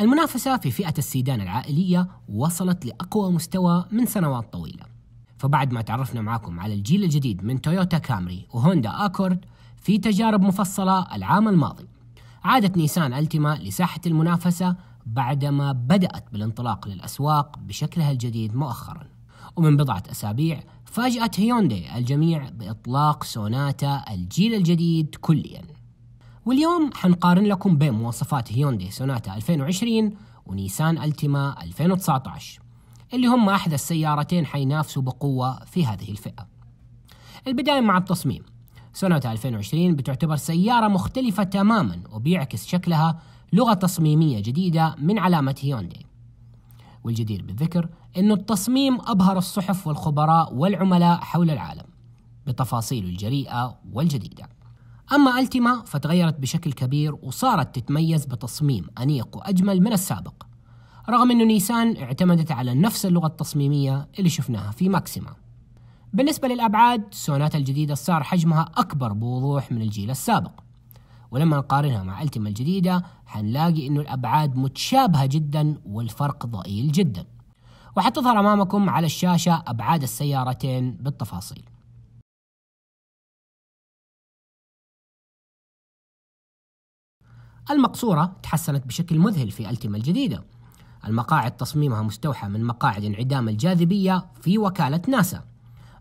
المنافسة في فئة السيدان العائلية وصلت لأقوى مستوى من سنوات طويلة فبعد ما تعرفنا معكم على الجيل الجديد من تويوتا كامري وهوندا أكورد في تجارب مفصلة العام الماضي عادت نيسان ألتما لساحة المنافسة بعدما بدأت بالانطلاق للأسواق بشكلها الجديد مؤخرا ومن بضعة أسابيع فاجأت هيوندي الجميع بإطلاق سوناتا الجيل الجديد كلياً واليوم حنقارن لكم بين مواصفات هيوندي سوناتا 2020 ونيسان التيما 2019 اللي هم أحدث سيارتين حينافسوا بقوة في هذه الفئة البداية مع التصميم سوناتا 2020 بتعتبر سيارة مختلفة تماما وبيعكس شكلها لغة تصميمية جديدة من علامة هيوندي والجدير بالذكر أن التصميم أبهر الصحف والخبراء والعملاء حول العالم بتفاصيله الجريئة والجديدة أما ألتيما فتغيرت بشكل كبير وصارت تتميز بتصميم أنيق وأجمل من السابق رغم أن نيسان اعتمدت على نفس اللغة التصميمية اللي شفناها في ماكسيما بالنسبة للأبعاد سوناتا الجديدة صار حجمها أكبر بوضوح من الجيل السابق ولما نقارنها مع ألتيما الجديدة حنلاقي أنه الأبعاد متشابهة جدا والفرق ضئيل جدا وحتظهر أمامكم على الشاشة أبعاد السيارتين بالتفاصيل المقصورة تحسنت بشكل مذهل في ألتما الجديدة المقاعد تصميمها مستوحى من مقاعد انعدام الجاذبية في وكالة ناسا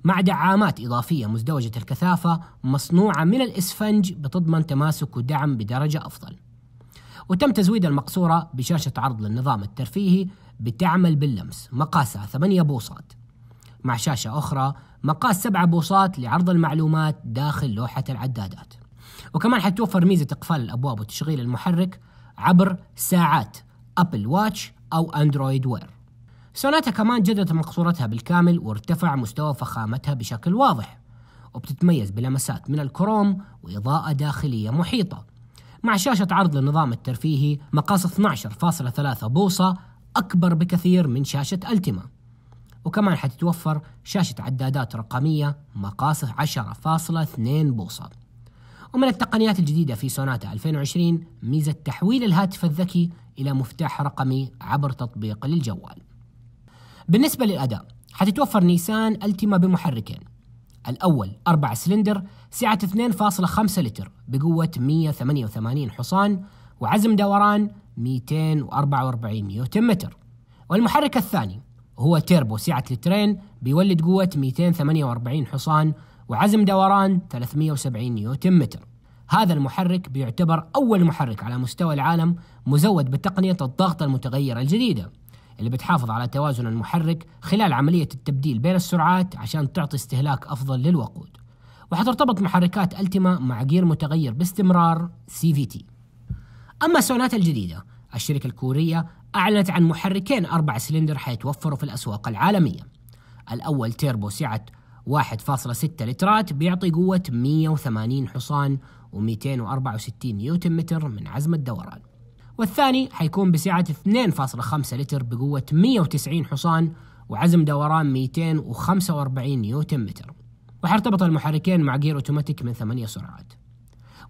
مع دعامات إضافية مزدوجة الكثافة مصنوعة من الإسفنج بتضمن تماسك ودعم بدرجة أفضل وتم تزويد المقصورة بشاشة عرض للنظام الترفيهي بتعمل باللمس مقاسها 8 بوصات مع شاشة أخرى مقاس 7 بوصات لعرض المعلومات داخل لوحة العدادات وكمان حتوفر ميزة إقفال الأبواب وتشغيل المحرك عبر ساعات أبل واتش أو أندرويد وير سوناتا كمان جدت مقصورتها بالكامل وارتفع مستوى فخامتها بشكل واضح وبتتميز بلمسات من الكروم وإضاءة داخلية محيطة مع شاشة عرض للنظام الترفيهي مقاس 12.3 بوصة أكبر بكثير من شاشة ألتما وكمان حتتوفر شاشة عدادات رقمية مقاسه 10.2 بوصة ومن التقنيات الجديدة في سوناتا 2020 ميزة تحويل الهاتف الذكي إلى مفتاح رقمي عبر تطبيق للجوال. بالنسبة للأداء حتتوفر نيسان التيما بمحركين الأول أربع سلندر سعة 2.5 لتر بقوة 188 حصان وعزم دوران 244 نيوتن متر والمحرك الثاني هو تيربو سعة لترين بيولد قوة 248 حصان وعزم دوران 370 نيوتن متر هذا المحرك بيعتبر أول محرك على مستوى العالم مزود بتقنية الضغط المتغير الجديدة اللي بتحافظ على توازن المحرك خلال عملية التبديل بين السرعات عشان تعطي استهلاك أفضل للوقود وحترتبط محركات التما مع جير متغير باستمرار سي في تي أما سوناتا الجديدة الشركة الكورية أعلنت عن محركين أربع سلندر حيتوفروا في الأسواق العالمية الأول تيربو سعة 1.6 لترات بيعطي قوة 180 حصان و264 نيوتن متر من عزم الدوران والثاني حيكون بسعة 2.5 لتر بقوة 190 حصان وعزم دوران 245 نيوتن متر وحيرتبط المحركين مع جير اوتوماتيك من ثمانية سرعات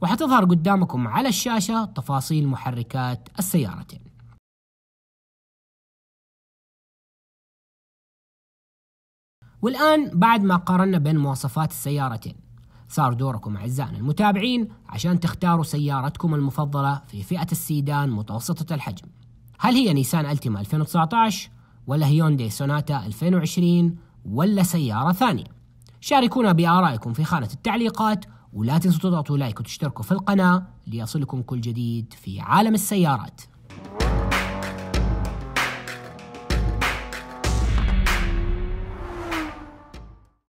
وحتظهر قدامكم على الشاشة تفاصيل محركات السيارتين والآن بعد ما قارنا بين مواصفات السيارتين صار دوركم أعزائنا المتابعين عشان تختاروا سيارتكم المفضلة في فئة السيدان متوسطة الحجم هل هي نيسان التيما 2019 ولا هيوندي سوناتا 2020 ولا سيارة ثانية شاركونا بآرائكم في خانة التعليقات ولا تنسوا تضغطوا لايك وتشتركوا في القناة ليصلكم كل جديد في عالم السيارات